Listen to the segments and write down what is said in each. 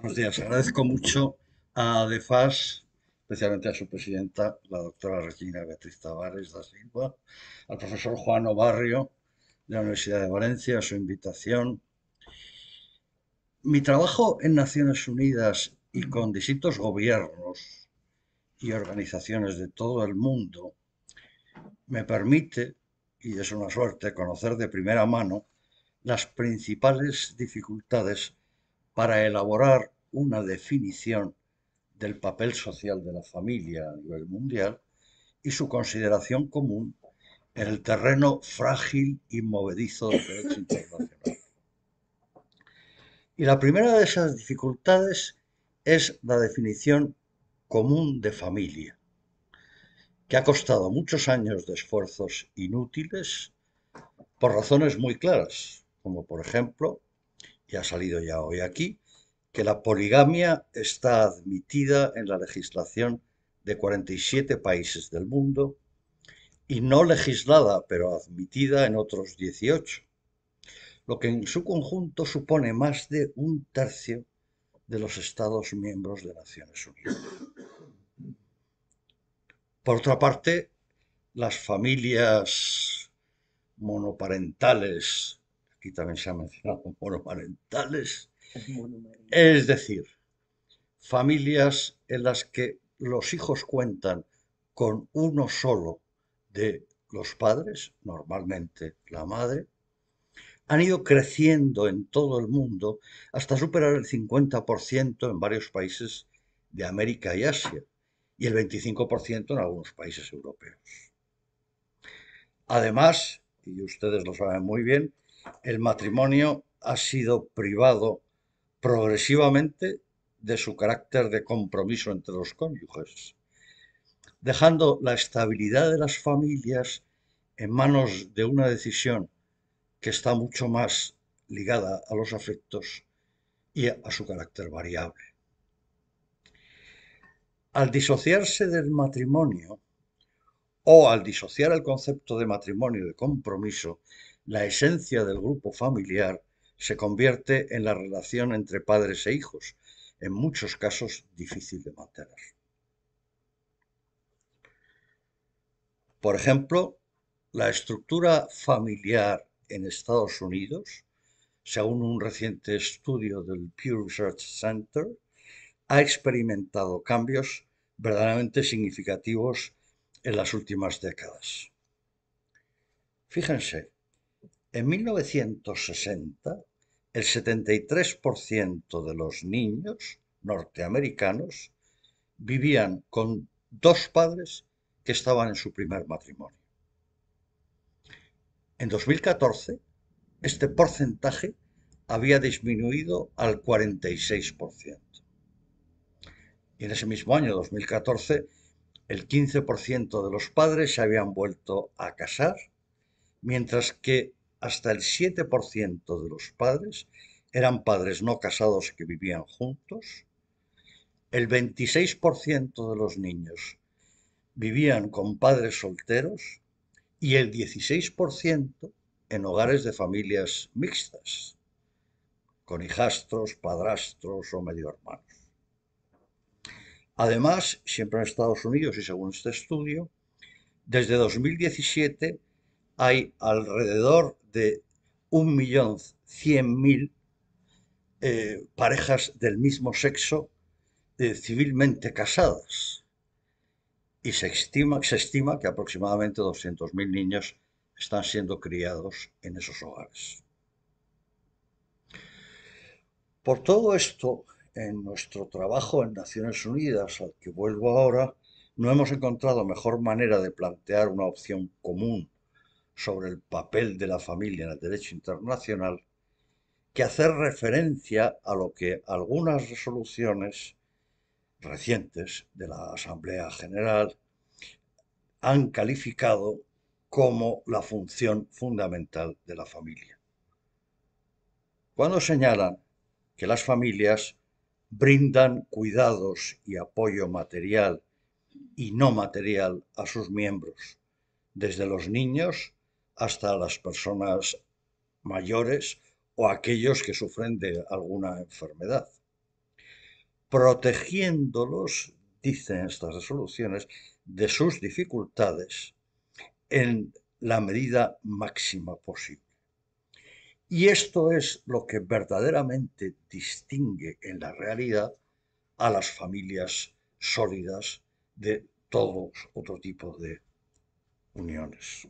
buenos días. Agradezco mucho a DEFAS, especialmente a su presidenta, la doctora Regina Beatriz Tavares da Silva, al profesor Juan Obarrio de la Universidad de Valencia, su invitación. Mi trabajo en Naciones Unidas y con distintos gobiernos y organizaciones de todo el mundo me permite, y es una suerte, conocer de primera mano las principales dificultades para elaborar una definición del papel social de la familia a nivel mundial y su consideración común en el terreno frágil y movedizo del derecho internacional. Y la primera de esas dificultades es la definición común de familia, que ha costado muchos años de esfuerzos inútiles por razones muy claras, como por ejemplo que ha salido ya hoy aquí, que la poligamia está admitida en la legislación de 47 países del mundo y no legislada, pero admitida en otros 18, lo que en su conjunto supone más de un tercio de los Estados miembros de Naciones Unidas. Por otra parte, las familias monoparentales aquí también se ha mencionado monoparentales, es decir, familias en las que los hijos cuentan con uno solo de los padres, normalmente la madre, han ido creciendo en todo el mundo hasta superar el 50% en varios países de América y Asia y el 25% en algunos países europeos. Además, y ustedes lo saben muy bien, el matrimonio ha sido privado progresivamente de su carácter de compromiso entre los cónyuges, dejando la estabilidad de las familias en manos de una decisión que está mucho más ligada a los afectos y a su carácter variable. Al disociarse del matrimonio o al disociar el concepto de matrimonio de compromiso, la esencia del grupo familiar se convierte en la relación entre padres e hijos, en muchos casos difícil de mantener. Por ejemplo, la estructura familiar en Estados Unidos, según un reciente estudio del Pew Research Center, ha experimentado cambios verdaderamente significativos en las últimas décadas. Fíjense, en 1960, el 73% de los niños norteamericanos vivían con dos padres que estaban en su primer matrimonio. En 2014, este porcentaje había disminuido al 46%. Y en ese mismo año, 2014, el 15% de los padres se habían vuelto a casar, mientras que hasta el 7% de los padres eran padres no casados que vivían juntos, el 26% de los niños vivían con padres solteros y el 16% en hogares de familias mixtas, con hijastros, padrastros o medio hermanos. Además, siempre en Estados Unidos y según este estudio, desde 2017 hay alrededor de 1.100.000 eh, parejas del mismo sexo eh, civilmente casadas. Y se estima, se estima que aproximadamente 200.000 niños están siendo criados en esos hogares. Por todo esto, en nuestro trabajo en Naciones Unidas, al que vuelvo ahora, no hemos encontrado mejor manera de plantear una opción común sobre el papel de la familia en el derecho internacional que hacer referencia a lo que algunas resoluciones recientes de la Asamblea General han calificado como la función fundamental de la familia. Cuando señalan que las familias brindan cuidados y apoyo material y no material a sus miembros, desde los niños hasta las personas mayores o aquellos que sufren de alguna enfermedad. Protegiéndolos, dicen estas resoluciones, de sus dificultades en la medida máxima posible. Y esto es lo que verdaderamente distingue en la realidad a las familias sólidas de todos otro tipo de uniones.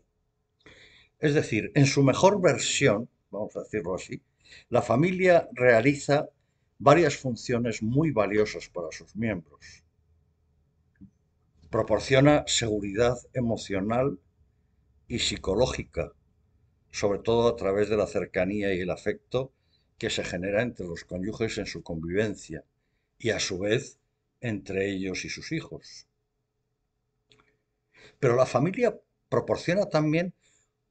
Es decir, en su mejor versión, vamos a decirlo así, la familia realiza varias funciones muy valiosas para sus miembros. Proporciona seguridad emocional y psicológica, sobre todo a través de la cercanía y el afecto que se genera entre los cónyuges en su convivencia y a su vez entre ellos y sus hijos. Pero la familia proporciona también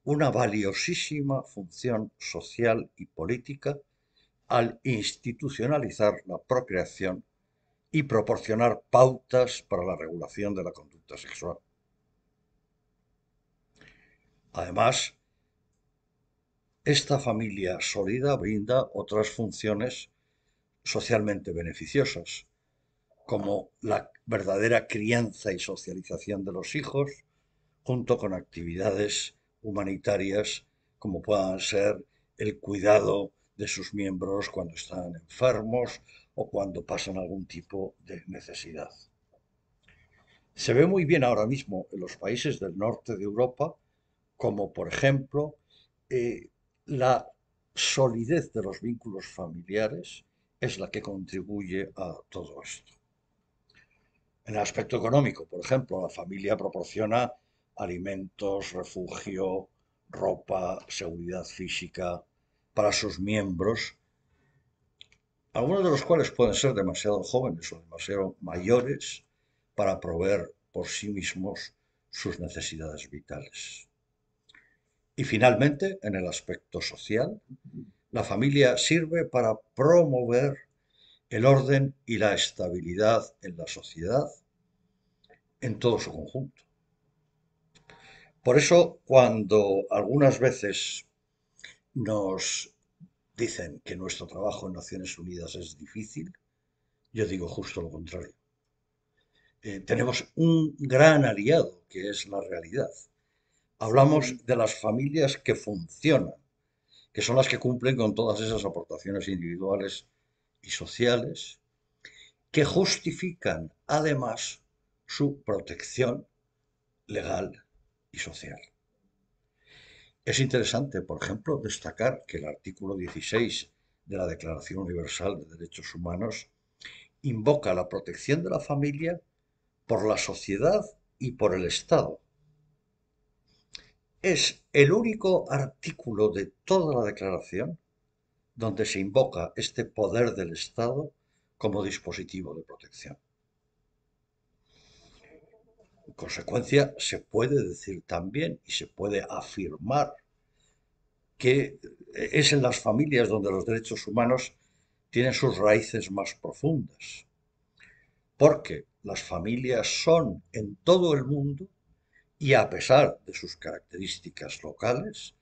una valiosísima función social y política al institucionalizar la procreación y proporcionar pautas para la regulación de la conducta sexual. Además, esta familia sólida brinda otras funciones socialmente beneficiosas, como la verdadera crianza y socialización de los hijos, junto con actividades humanitarias como puedan ser el cuidado de sus miembros cuando están enfermos o cuando pasan algún tipo de necesidad. Se ve muy bien ahora mismo en los países del norte de Europa, como por ejemplo eh, la solidez de los vínculos familiares es la que contribuye a todo esto. En el aspecto económico, por ejemplo, la familia proporciona alimentos, refugio, ropa, seguridad física para sus miembros, algunos de los cuales pueden ser demasiado jóvenes o demasiado mayores para proveer por sí mismos sus necesidades vitales. Y finalmente, en el aspecto social, la familia sirve para promover el orden y la estabilidad en la sociedad en todo su conjunto. Por eso cuando algunas veces nos dicen que nuestro trabajo en Naciones Unidas es difícil, yo digo justo lo contrario. Eh, tenemos un gran aliado, que es la realidad. Hablamos de las familias que funcionan, que son las que cumplen con todas esas aportaciones individuales y sociales, que justifican además su protección legal social. Es interesante, por ejemplo, destacar que el artículo 16 de la Declaración Universal de Derechos Humanos invoca la protección de la familia por la sociedad y por el Estado. Es el único artículo de toda la declaración donde se invoca este poder del Estado como dispositivo de protección consecuencia, se puede decir también y se puede afirmar que es en las familias donde los derechos humanos tienen sus raíces más profundas, porque las familias son en todo el mundo y a pesar de sus características locales,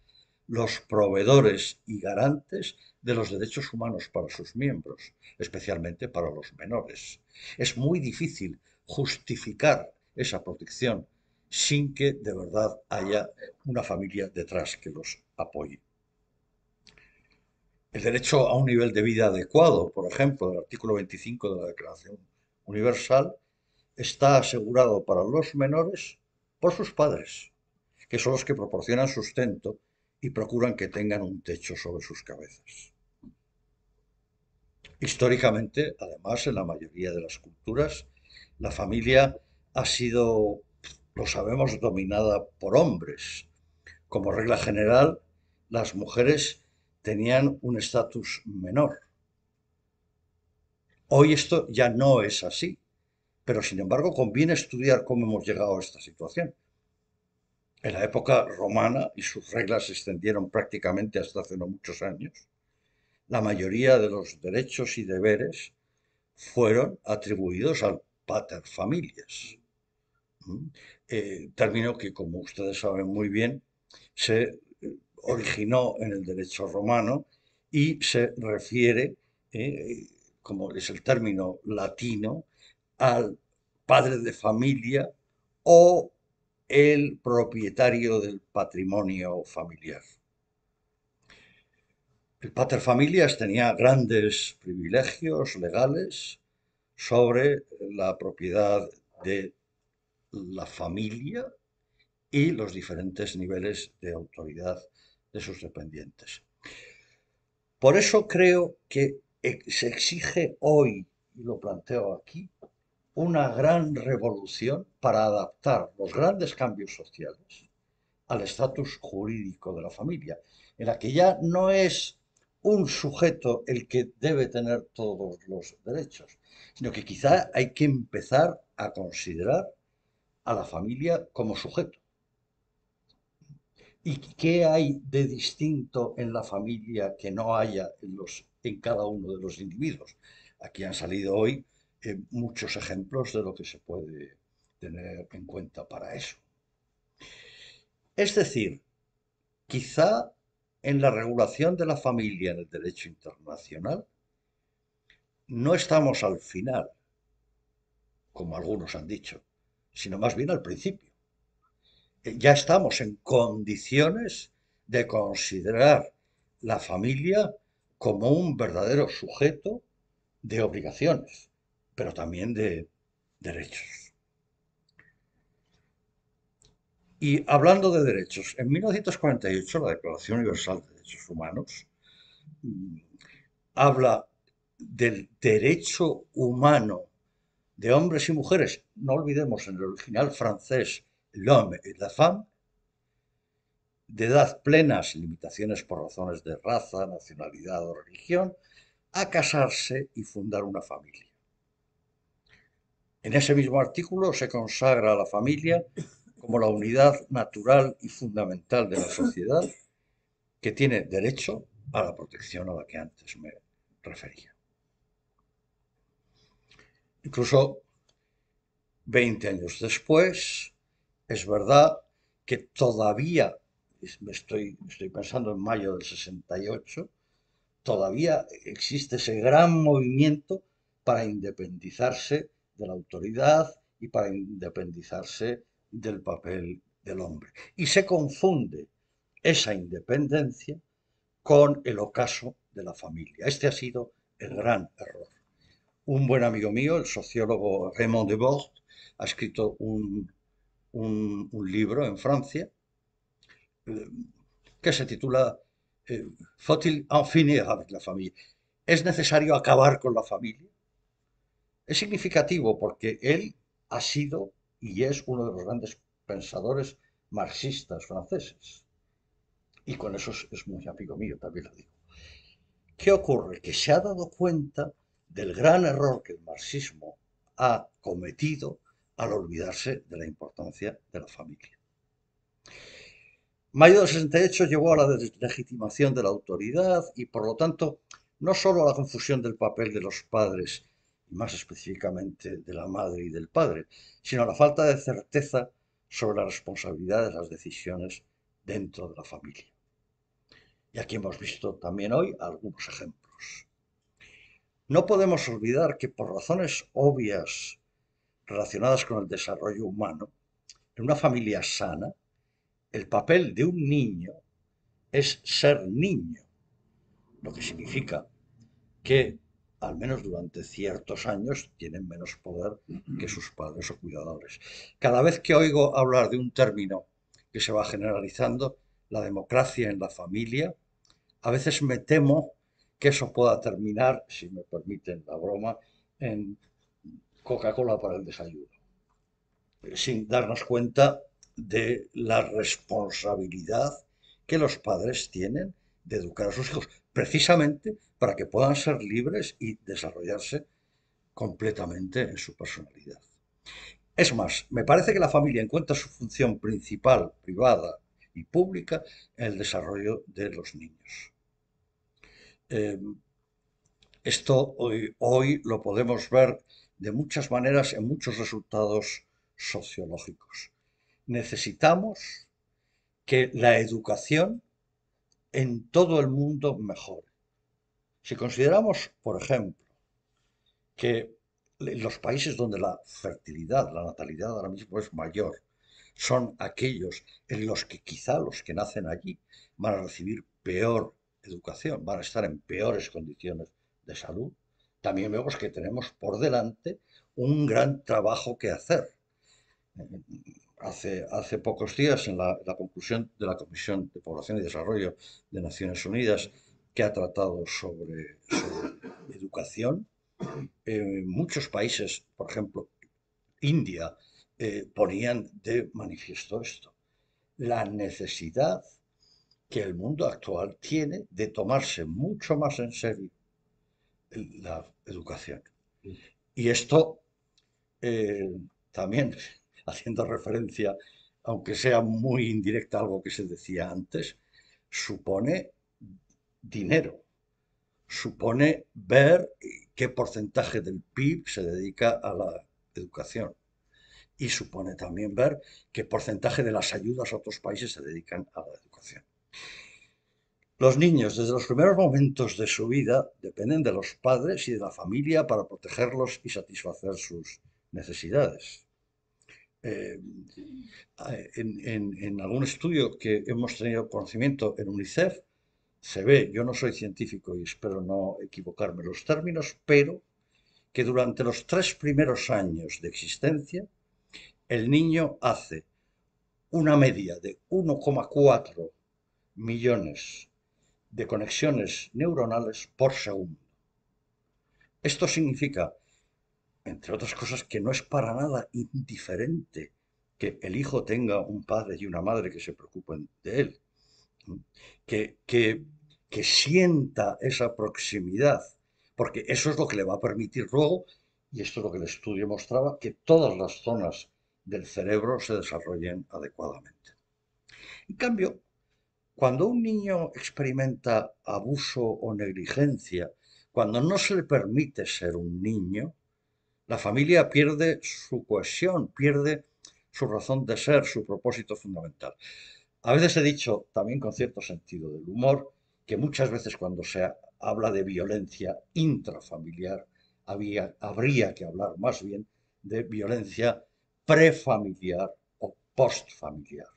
los proveedores y garantes de los derechos humanos para sus miembros, especialmente para los menores. Es muy difícil justificar esa protección sin que de verdad haya una familia detrás que los apoye. El derecho a un nivel de vida adecuado, por ejemplo, del artículo 25 de la Declaración Universal, está asegurado para los menores por sus padres, que son los que proporcionan sustento y procuran que tengan un techo sobre sus cabezas. Históricamente, además, en la mayoría de las culturas, la familia ha sido, lo sabemos, dominada por hombres. Como regla general, las mujeres tenían un estatus menor. Hoy esto ya no es así, pero sin embargo conviene estudiar cómo hemos llegado a esta situación. En la época romana, y sus reglas se extendieron prácticamente hasta hace no muchos años, la mayoría de los derechos y deberes fueron atribuidos al pater familias. Eh, término que, como ustedes saben muy bien, se eh, originó en el derecho romano y se refiere, eh, como es el término latino, al padre de familia o el propietario del patrimonio familiar. El pater familias tenía grandes privilegios legales sobre la propiedad de la familia y los diferentes niveles de autoridad de sus dependientes. Por eso creo que se exige hoy, y lo planteo aquí, una gran revolución para adaptar los grandes cambios sociales al estatus jurídico de la familia, en la que ya no es un sujeto el que debe tener todos los derechos, sino que quizá hay que empezar a considerar a la familia como sujeto. ¿Y qué hay de distinto en la familia que no haya en, los, en cada uno de los individuos? Aquí han salido hoy eh, muchos ejemplos de lo que se puede tener en cuenta para eso. Es decir, quizá en la regulación de la familia en el derecho internacional no estamos al final, como algunos han dicho, sino más bien al principio. Eh, ya estamos en condiciones de considerar la familia como un verdadero sujeto de obligaciones, pero también de derechos. Y hablando de derechos, en 1948 la Declaración Universal de Derechos Humanos mm, habla del derecho humano de hombres y mujeres, no olvidemos en el original francés l'homme et la femme, de edad plena, sin limitaciones por razones de raza, nacionalidad o religión, a casarse y fundar una familia. En ese mismo artículo se consagra a la familia como la unidad natural y fundamental de la sociedad que tiene derecho a la protección a la que antes me refería. Incluso 20 años después, es verdad que todavía, me estoy, estoy pensando en mayo del 68, todavía existe ese gran movimiento para independizarse de la autoridad y para independizarse del papel del hombre. Y se confunde esa independencia con el ocaso de la familia. Este ha sido el gran error un buen amigo mío, el sociólogo Raymond Debord, ha escrito un, libro en Francia eh, que se titula eh, Faut-il avec la familia? ¿Es necesario acabar con la familia? Es significativo porque él ha sido y es uno de los grandes pensadores marxistas franceses. Y con eso es muy amigo mío, también lo digo. ¿Qué ocurre? Que se ha dado cuenta del gran error que el marxismo ha cometido al olvidarse de la importancia de la familia. Mayo del 68 llevó a la deslegitimación de la autoridad y, por lo tanto, no solo a la confusión del papel de los padres, y más específicamente de la madre y del padre, sino a la falta de certeza sobre la responsabilidad de las decisiones dentro de la familia. Y aquí hemos visto también hoy algunos ejemplos. No podemos olvidar que por razones obvias relacionadas con el desarrollo humano, en una familia sana, el papel de un niño es ser niño, lo que significa que al menos durante ciertos años, tienen menos poder que sus padres o cuidadores. Cada vez que oigo hablar de un término que se va generalizando, la democracia en la familia, a veces me temo que eso pueda terminar, si me permiten la broma, en Coca-Cola para el desayuno, sin darnos cuenta de la responsabilidad que los padres tienen de educar a sus hijos, precisamente para que puedan ser libres y desarrollarse completamente en su personalidad. Es más, me parece que la familia encuentra su función principal, privada y pública en el desarrollo de los niños. Em, esto hoy, hoy, lo podemos ver de muchas maneras en muchos resultados sociológicos. Necesitamos que la educación en todo el mundo mejore. Si consideramos, por ejemplo, que los países donde la fertilidad, la natalidad ahora mismo es mayor, son aquellos en los que quizá los que nacen allí van a recibir peor educación, van a estar en peores condiciones de salud, también vemos que tenemos por delante un gran trabajo que hacer. Hace, hace pocos días, en la, conclusión de la Comisión de Población y Desarrollo de Naciones Unidas, que ha tratado sobre, educación, eh, muchos países, por ejemplo, India, eh, ponían de manifiesto esto, la necesidad que el mundo actual tiene de tomarse mucho más en serio la educación. Y esto eh, también haciendo referencia, aunque sea muy indirecta algo que se decía antes, supone dinero, supone ver qué porcentaje del PIB se dedica a la educación y supone también ver qué porcentaje de las ayudas a otros países se dedican a la educación. Los niños, desde los primeros momentos de su vida, dependen de los padres y de la familia para protegerlos y satisfacer sus necesidades. Eh, eh, en, en, algún estudio que hemos tenido conocimiento en UNICEF, se ve, yo no soy científico y espero no equivocarme los términos, pero que durante los tres primeros años de existencia, el niño hace una media de 1,4 millones de conexiones neuronales por segundo. Esto significa, entre otras cosas, que no es para nada indiferente que el hijo tenga un padre y una madre que se preocupen de él, que, que, sienta esa proximidad, porque eso es lo que le va a permitir luego, y esto es lo que el estudio mostraba, que todas las zonas del cerebro se desarrollen adecuadamente. En cambio, cuando un niño experimenta abuso o negligencia, cuando no se le permite ser un niño, la familia pierde su cohesión, pierde su razón de ser, su propósito fundamental. A veces he dicho, también con cierto sentido del humor, que muchas veces cuando se habla de violencia intrafamiliar, había, habría que hablar más bien de violencia prefamiliar o postfamiliar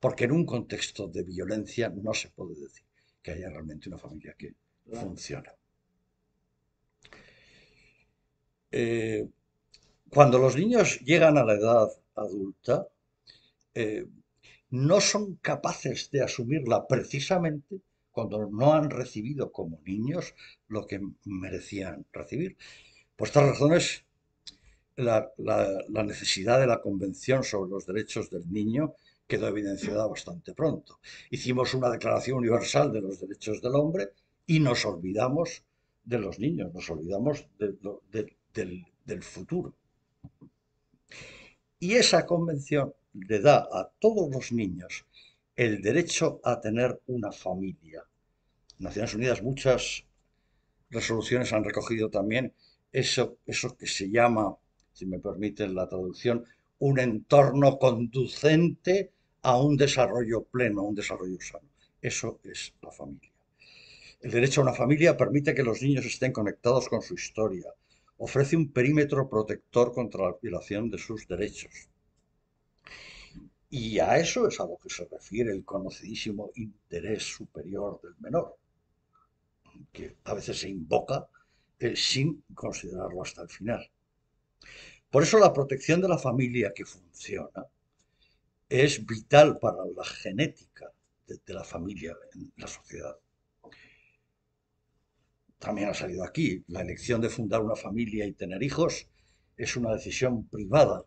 porque en un contexto de violencia no se puede decir que haya realmente una familia que funcione. Eh, cuando los niños llegan a la edad adulta, eh, no son capaces de asumirla precisamente cuando no han recibido como niños lo que merecían recibir. Por estas razones, la necesidad de la Convención sobre los Derechos del Niño quedó evidenciada bastante pronto. Hicimos una Declaración Universal de los Derechos del Hombre y nos olvidamos de los niños, nos olvidamos del, futuro. Y esa convención le da a todos los niños el derecho a tener una familia. Naciones Unidas muchas resoluciones han recogido también eso, eso que se llama, si me permiten la traducción, un entorno conducente a un desarrollo pleno, a un desarrollo sano. Eso es la familia. El derecho a una familia permite que los niños estén conectados con su historia, ofrece un perímetro protector contra la violación de sus derechos. Y a eso es a lo que se refiere el conocidísimo interés superior del menor, que a veces se invoca eh, sin considerarlo hasta el final. Por eso la protección de la familia que funciona es vital para la genética de, la familia en la sociedad. También ha salido aquí, la elección de fundar una familia y tener hijos es una decisión privada,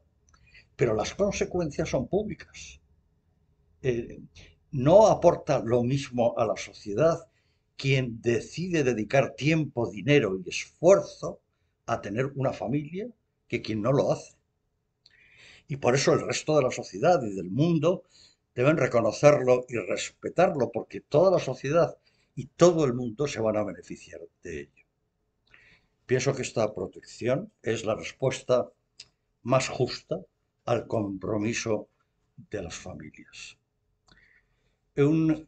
pero las consecuencias son públicas. Eh, no aporta lo mismo a la sociedad quien decide dedicar tiempo, dinero y esfuerzo a tener una familia que quien no lo hace. Y por eso el resto de la sociedad y del mundo deben reconocerlo y respetarlo, porque toda la sociedad y todo el mundo se van a beneficiar de ello. Pienso que esta protección es la respuesta más justa al compromiso de las familias. Un,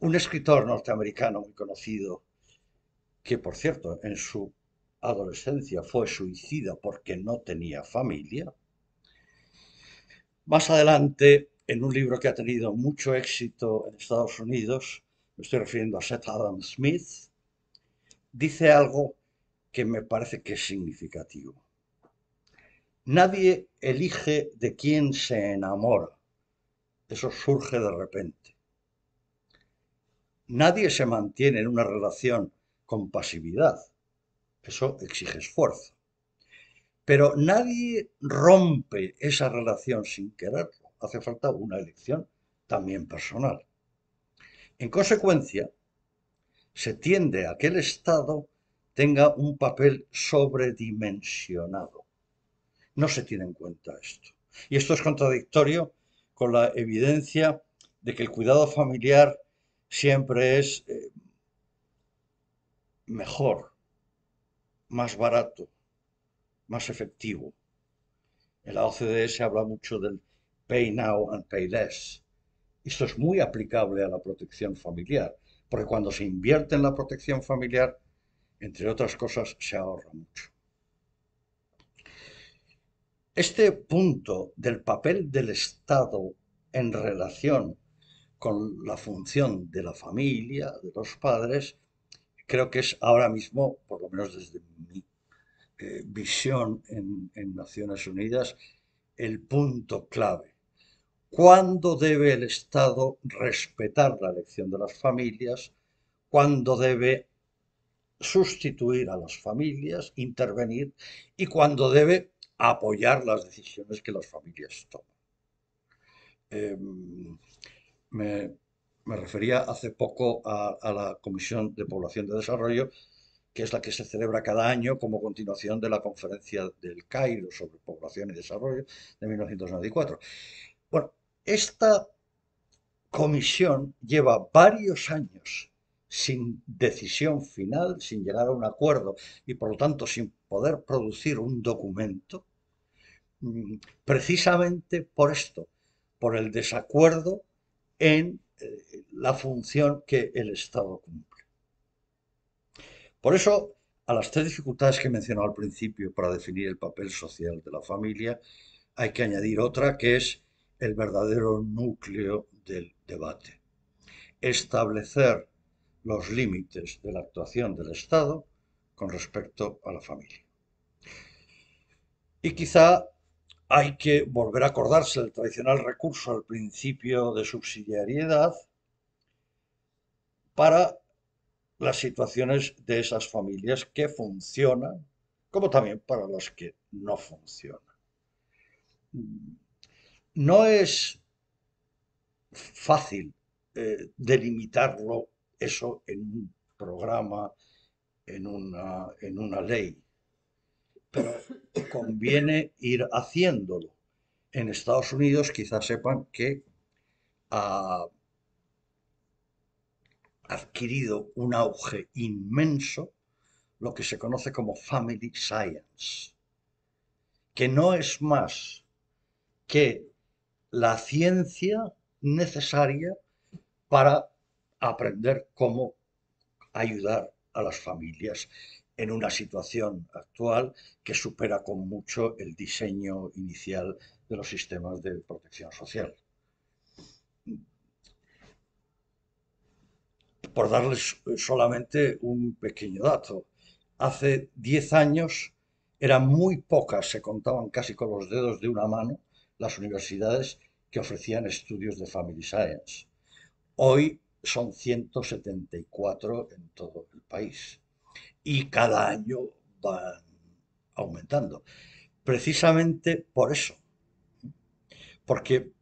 un escritor norteamericano muy conocido, que por cierto en su adolescencia fue suicida porque no tenía familia, más adelante, en un libro que ha tenido mucho éxito en Estados Unidos, me estoy refiriendo a Seth Adam Smith, dice algo que me parece que es significativo. Nadie elige de quién se enamora. Eso surge de repente. Nadie se mantiene en una relación con pasividad. Eso exige esfuerzo. Pero nadie rompe esa relación sin quererlo. Hace falta una elección también personal. En consecuencia, se tiende a que el Estado tenga un papel sobredimensionado. No se tiene en cuenta esto. Y esto es contradictorio con la evidencia de que el cuidado familiar siempre es eh, mejor, más barato, más efectivo. En la OCDE se habla mucho del pay now and pay less. Esto es muy aplicable a la protección familiar, porque cuando se invierte en la protección familiar, entre otras cosas, se ahorra mucho. Este punto del papel del Estado en relación con la función de la familia, de los padres, creo que es ahora mismo, por lo menos desde mi eh, visión en, Naciones Unidas el punto clave. ¿Cuándo debe el Estado respetar la elección de las familias? ¿Cuándo debe sustituir a las familias, intervenir? ¿Y cuándo debe apoyar las decisiones que las familias toman? Em, me, refería hace poco a la Comisión de Población de Desarrollo, que es la que se celebra cada año como continuación de la conferencia del Cairo sobre población y desarrollo de 1994. Bueno, esta comisión lleva varios años sin decisión final, sin llegar a un acuerdo y por lo tanto sin poder producir un documento, mm, precisamente por esto, por el desacuerdo en eh, la función que el Estado cumple. Por eso, a las tres dificultades que he mencionado al principio para definir el papel social de la familia, hay que añadir otra que es el verdadero núcleo del debate. Establecer los límites de la actuación del Estado con respecto a la familia. Y quizá hay que volver a acordarse del tradicional recurso al principio de subsidiariedad para las situaciones de esas familias que funcionan, como también para los que no funcionan. Mm, no es fácil eh, delimitarlo eso en un programa, en una, en una ley, pero conviene ir haciéndolo. En Estados Unidos quizás sepan que a ah, adquirido un auge inmenso lo que se conoce como Family Science, que no es más que la ciencia necesaria para aprender cómo ayudar a las familias en una situación actual que supera con mucho el diseño inicial de los sistemas de protección social. por darles solamente un pequeño dato. Hace 10 años eran muy pocas, se contaban casi con los dedos de una mano, las universidades que ofrecían estudios de Family Science. Hoy son 174 en todo el país y cada año van aumentando. Precisamente por eso, porque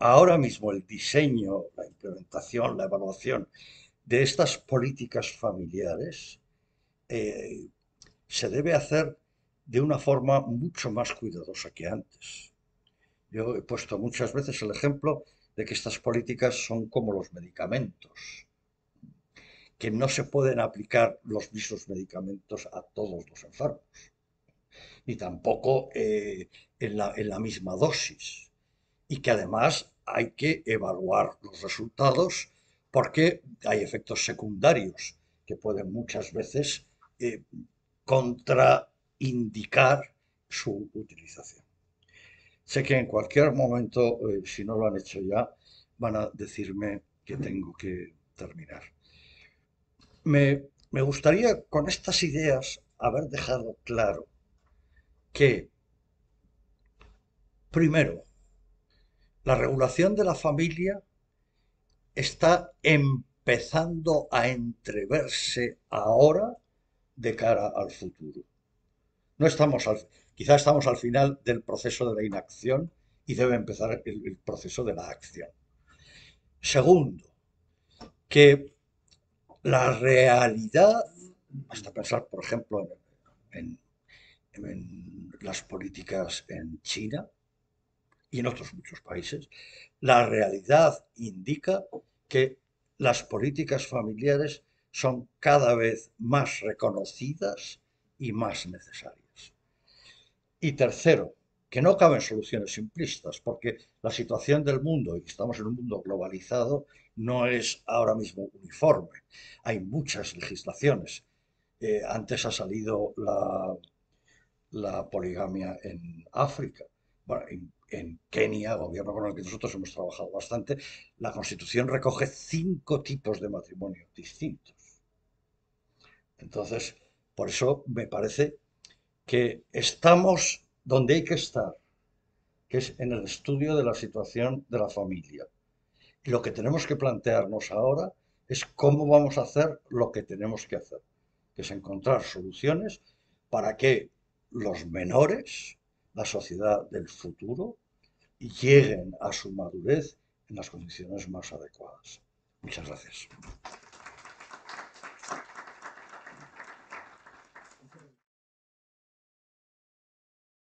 ahora mismo el diseño, la implementación, la evaluación de estas políticas familiares eh, se debe hacer de una forma mucho más cuidadosa que antes. Yo he puesto muchas veces el ejemplo de que estas políticas son como los medicamentos, que no se pueden aplicar los mismos medicamentos a todos los enfermos, ni tampoco eh, en la misma dosis, y que además hay que evaluar los resultados porque hay efectos secundarios que pueden muchas veces eh, contraindicar su utilización. Sé que en cualquier momento, eh, si no lo han hecho ya, van a decirme que tengo que terminar. Me, me gustaría con estas ideas haber dejado claro que, primero, la regulación de la familia está empezando a entreverse ahora de cara al futuro. No estamos quizá estamos al final del proceso de la inacción y debe empezar el, proceso de la acción. Segundo, que la realidad, hasta pensar, por ejemplo, en, las políticas en China y en otros muchos países, la realidad indica que las políticas familiares son cada vez más reconocidas y más necesarias. Y tercero, que no caben soluciones simplistas, porque la situación del mundo, y estamos en un mundo globalizado, no es ahora mismo uniforme. Hay muchas legislaciones. Eh, antes ha salido la poligamia en África bueno, en, Kenia, gobierno con el que nosotros hemos trabajado bastante, la Constitución recoge cinco tipos de matrimonio distintos. Entonces, por eso me parece que estamos donde hay que estar, que es en el estudio de la situación de la familia. Y lo que tenemos que plantearnos ahora es cómo vamos a hacer lo que tenemos que hacer, que es encontrar soluciones para que los menores, la sociedad del futuro y lleguen a su madurez en las condiciones más adecuadas. Muchas gracias.